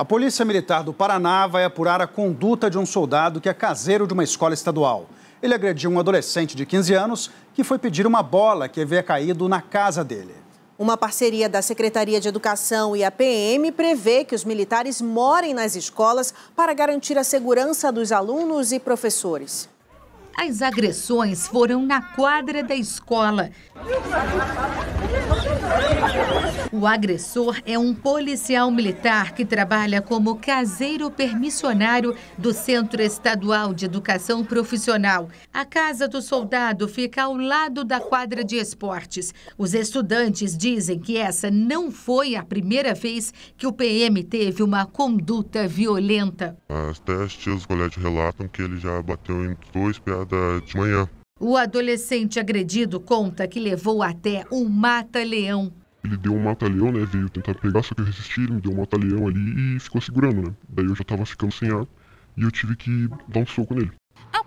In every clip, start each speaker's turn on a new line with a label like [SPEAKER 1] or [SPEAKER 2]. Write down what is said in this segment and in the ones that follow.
[SPEAKER 1] A Polícia Militar do Paraná vai apurar a conduta de um soldado que é caseiro de uma escola estadual. Ele agrediu um adolescente de 15 anos que foi pedir uma bola que havia caído na casa dele.
[SPEAKER 2] Uma parceria da Secretaria de Educação e a PM prevê que os militares morem nas escolas para garantir a segurança dos alunos e professores.
[SPEAKER 3] As agressões foram na quadra da escola. O agressor é um policial militar que trabalha como caseiro permissionário do Centro Estadual de Educação Profissional. A casa do soldado fica ao lado da quadra de esportes. Os estudantes dizem que essa não foi a primeira vez que o PM teve uma conduta violenta.
[SPEAKER 4] As as e os coletes relatam que ele já bateu em dois piadas de manhã.
[SPEAKER 3] O adolescente agredido conta que levou até um mata-leão
[SPEAKER 4] ele deu um mata-leão, né? Veio tentar pegar, só que eu resisti, ele me deu um mata-leão ali e ficou segurando, né? Daí eu já tava ficando sem ar e eu tive que dar um soco nele.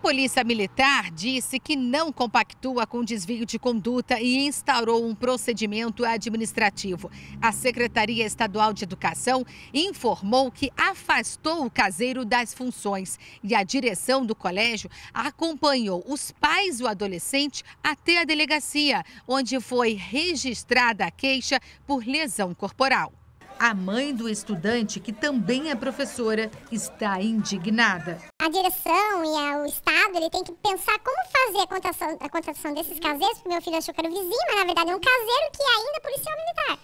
[SPEAKER 3] Polícia Militar disse que não compactua com desvio de conduta e instaurou um procedimento administrativo. A Secretaria Estadual de Educação informou que afastou o caseiro das funções e a direção do colégio acompanhou os pais e o adolescente até a delegacia, onde foi registrada a queixa por lesão corporal. A mãe do estudante, que também é professora, está indignada
[SPEAKER 4] a direção
[SPEAKER 3] e a, o Estado
[SPEAKER 1] ele tem que pensar como fazer a contratação, a contratação desses caseiros, porque meu filho achou que era o vizinho, mas na verdade é um caseiro que é ainda policial militar.